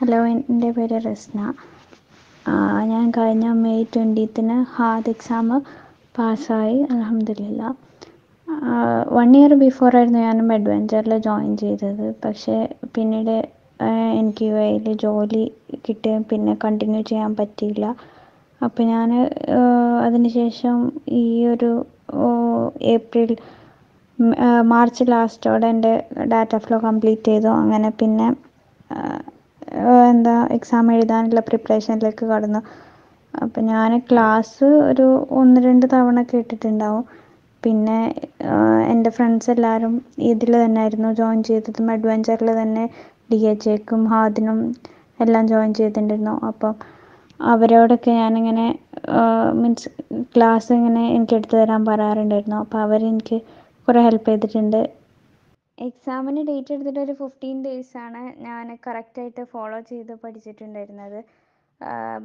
hello എൻ്റെ പേര് റസ്ന ഞാൻ കഴിഞ്ഞ മെയ് ട്വൻറ്റീത്തിന് ഹാർഡ് എക്സാം പാസ്സായി അലഹമില്ല വൺ ഇയർ ബിഫോർ ആയിരുന്നു ഞാനും അഡ്വഞ്ചറിൽ ജോയിൻ ചെയ്തത് പക്ഷേ പിന്നീട് എനിക്ക് യു ജോലി കിട്ടി പിന്നെ കണ്ടിന്യൂ ചെയ്യാൻ പറ്റിയില്ല അപ്പോൾ ഞാൻ അതിനുശേഷം ഈ ഒരു ഏപ്രിൽ മാർച്ച് ലാസ്റ്റോടെ എൻ്റെ ഡാറ്റ ഫ്ലോ കംപ്ലീറ്റ് ചെയ്തു അങ്ങനെ പിന്നെ എന്താ എക്സാം എഴുതാനുള്ള പ്രിപ്പറേഷനിലേക്ക് കടന്നു അപ്പം ഞാൻ ക്ലാസ് ഒരു ഒന്ന് രണ്ട് തവണ കേട്ടിട്ടുണ്ടാവും പിന്നെ എൻ്റെ ഫ്രണ്ട്സ് എല്ലാവരും ഇതിൽ തന്നെ ആയിരുന്നു ജോയിൻ ചെയ്തതും അഡ്വഞ്ചറിൽ തന്നെ ഡി എച്ച് എക്കും ഹാദിനും എല്ലാം ജോയിൻ ചെയ്തിട്ടുണ്ടായിരുന്നു അപ്പം അവരോടൊക്കെ ഞാനിങ്ങനെ മീൻസ് ക്ലാസ് ഇങ്ങനെ എനിക്ക് എടുത്തു തരാൻ പറയാറുണ്ടായിരുന്നു അപ്പോൾ അവരെനിക്ക് കുറേ ഹെൽപ്പ് ചെയ്തിട്ടുണ്ട് എക്സാമിന് ഡേറ്റ് എടുത്തിട്ട് ഒരു ഫിഫ്റ്റീൻ ഡേയ്സ് ആണ് ഞാൻ കറക്റ്റ് ആയിട്ട് ഫോളോ ചെയ്ത് പഠിച്ചിട്ടുണ്ടായിരുന്നത്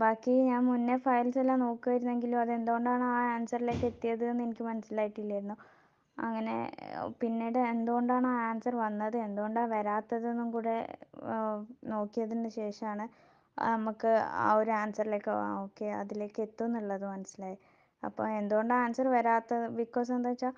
ബാക്കി ഞാൻ മുന്നേ ഫയൽസ് എല്ലാം നോക്കുമായിരുന്നെങ്കിലും അത് എന്തുകൊണ്ടാണ് ആ ആൻസറിലേക്ക് എത്തിയത് എന്ന് എനിക്ക് മനസ്സിലായിട്ടില്ലായിരുന്നു അങ്ങനെ പിന്നീട് എന്തുകൊണ്ടാണ് ആ ആൻസർ വന്നത് എന്തുകൊണ്ടാണ് വരാത്തതെന്നും കൂടെ നോക്കിയതിന് ശേഷമാണ് നമുക്ക് ആ ഒരു ആൻസറിലേക്ക് ഓക്കെ അതിലേക്ക് എത്തും എന്നുള്ളത് മനസ്സിലായി അപ്പോൾ എന്തുകൊണ്ടാണ് ആൻസർ വരാത്തത് ബിക്കോസ് എന്താ വെച്ചാൽ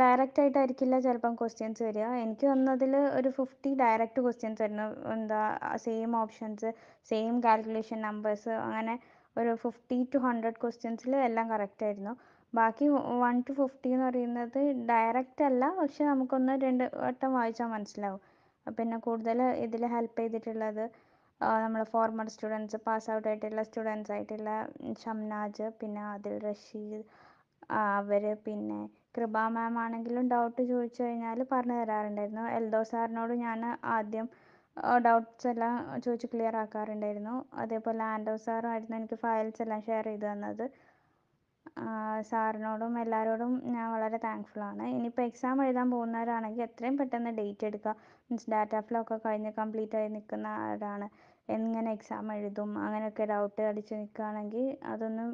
ഡയറക്റ്റ് ആയിട്ടായിരിക്കില്ല ചിലപ്പം ക്വസ്റ്റ്യൻസ് വരിക എനിക്ക് വന്നതിൽ ഒരു ഫിഫ്റ്റി ഡയറക്റ്റ് ക്വസ്റ്റ്യൻസ് ആയിരുന്നു എന്താ same options same calculation numbers അങ്ങനെ ഒരു ഫിഫ്റ്റി ടു ഹൺഡ്രഡ് ക്വസ്റ്റ്യൻസിൽ എല്ലാം കറക്റ്റ് ആയിരുന്നു ബാക്കി വൺ ടു ഫിഫ്റ്റി എന്ന് പറയുന്നത് ഡയറക്റ്റ് അല്ല പക്ഷെ നമുക്കൊന്ന് രണ്ട് വട്ടം വായിച്ചാൽ മനസ്സിലാവും പിന്നെ കൂടുതൽ ഇതിൽ ഹെൽപ്പ് ചെയ്തിട്ടുള്ളത് നമ്മൾ ഫോർമർ സ്റ്റുഡൻസ് പാസ് ഔട്ട് ആയിട്ടുള്ള സ്റ്റുഡൻസ് ആയിട്ടുള്ള ഷംനാജ് പിന്നെ അതിൽ റഷീദ് അവർ പിന്നെ കൃപ മാം ആണെങ്കിലും ഡൗട്ട് ചോദിച്ചു കഴിഞ്ഞാൽ പറഞ്ഞു തരാറുണ്ടായിരുന്നു എൽദോ സാറിനോട് ഞാൻ ആദ്യം ഡൗട്ട്സ് എല്ലാം ചോദിച്ച് ക്ലിയർ ആക്കാറുണ്ടായിരുന്നു അതേപോലെ ആൻഡ്രൂ ആയിരുന്നു എനിക്ക് ഫയൽസ് എല്ലാം ഷെയർ ചെയ്തു തന്നത് സാറിനോടും എല്ലാവരോടും ഞാൻ വളരെ താങ്ക്ഫുൾ ആണ് ഇനിയിപ്പോൾ എക്സാം എഴുതാൻ പോകുന്നവരാണെങ്കിൽ എത്രയും പെട്ടെന്ന് ഡേറ്റ് എടുക്കുക മീൻസ് ഡാറ്റ ഫ്ലോ ഒക്കെ കഴിഞ്ഞ് കംപ്ലീറ്റ് ആയി നിൽക്കുന്നവരാണ് എങ്ങനെ എക്സാം എഴുതും അങ്ങനെയൊക്കെ ഡൗട്ട് അടിച്ച് നിൽക്കുകയാണെങ്കിൽ അതൊന്നും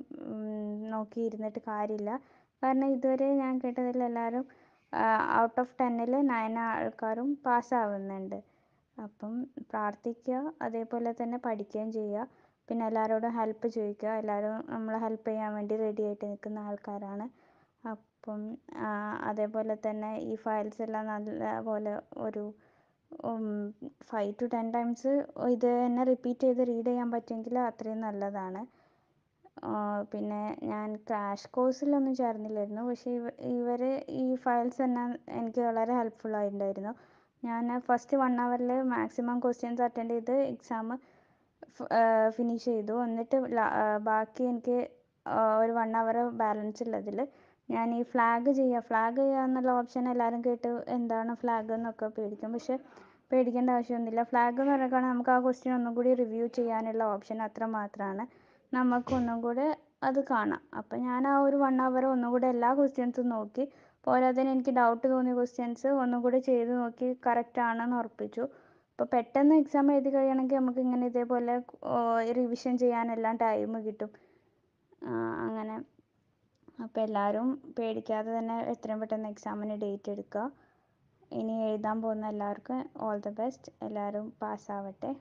നോക്കി ഇരുന്നിട്ട് കാര്യമില്ല കാരണം ഇതുവരെ ഞാൻ കേട്ടതിൽ എല്ലാവരും ഔട്ട് ഓഫ് ടെന്നിൽ നയൻ ആൾക്കാരും പാസ്സാവുന്നുണ്ട് അപ്പം പ്രാർത്ഥിക്കുക അതേപോലെ തന്നെ പഠിക്കുകയും ചെയ്യുക പിന്നെ എല്ലാവരോടും ഹെൽപ്പ് ചോദിക്കുക എല്ലാവരും നമ്മളെ ഹെൽപ്പ് ചെയ്യാൻ വേണ്ടി റെഡി ആയിട്ട് നിൽക്കുന്ന ആൾക്കാരാണ് അപ്പം അതേപോലെ തന്നെ ഈ ഫയൽസ് എല്ലാം നല്ലപോലെ ഒരു ഫൈവ് ടു ടെൻ ടൈംസ് ഇത് തന്നെ റിപ്പീറ്റ് ചെയ്ത് റീഡ് ചെയ്യാൻ പറ്റുമെങ്കിൽ അത്രയും നല്ലതാണ് പിന്നെ ഞാൻ ക്രാഷ് കോഴ്സിലൊന്നും ചേർന്നില്ലായിരുന്നു പക്ഷേ ഇവ ഇവർ ഈ ഫയൽസ് തന്നെ എനിക്ക് വളരെ ഹെൽപ്ഫുൾ ആയിട്ടുണ്ടായിരുന്നു ഞാൻ ഫസ്റ്റ് വൺ ഹവറിൽ മാക്സിമം ക്വസ്റ്റ്യൻസ് അറ്റൻഡ് ചെയ്ത് എക്സാം ഫിനിഷ് ചെയ്തു എന്നിട്ട് ബാക്കി എനിക്ക് ഒരു വൺ അവർ ബാലൻസ് ഉള്ളതിൽ ഞാൻ ഈ ഫ്ലാഗ് ചെയ്യുക ഫ്ലാഗ് ചെയ്യുക എന്നുള്ള ഓപ്ഷൻ എല്ലാവരും കേട്ട് എന്താണ് ഫ്ലാഗ് എന്നൊക്കെ പേടിക്കും പക്ഷെ പേടിക്കേണ്ട ആവശ്യമൊന്നുമില്ല ഫ്ലാഗ് എന്ന് പറയുമ്പോൾ നമുക്ക് ആ ക്വസ്റ്റ്യൻ ഒന്നും കൂടി റിവ്യൂ ചെയ്യാനുള്ള ഓപ്ഷൻ അത്ര മാത്രമാണ് നമുക്കൊന്നും കൂടെ അത് കാണാം അപ്പം ഞാൻ ആ ഒരു വൺ അവർ ഒന്നും കൂടെ എല്ലാ ക്വസ്റ്റ്യൻസും നോക്കി പോരാതെ എനിക്ക് ഡൗട്ട് തോന്നിയ ക്വസ്റ്റ്യൻസ് ഒന്നും കൂടെ ചെയ്ത് നോക്കി കറക്റ്റ് ആണെന്ന് ഉറപ്പിച്ചു അപ്പോൾ പെട്ടെന്ന് എക്സാം എഴുതി കഴിയണമെങ്കിൽ നമുക്ക് ഇങ്ങനെ ഇതേപോലെ റിവിഷൻ ചെയ്യാനെല്ലാം ടൈം കിട്ടും അങ്ങനെ അപ്പോൾ എല്ലാവരും പേടിക്കാതെ തന്നെ എത്രയും പെട്ടെന്ന് എക്സാമിന് ഡേറ്റ് എടുക്കുക ഇനി എഴുതാൻ പോകുന്ന എല്ലാവർക്കും ഓൾ ദ ബെസ്റ്റ് എല്ലാവരും പാസ്സാവട്ടെ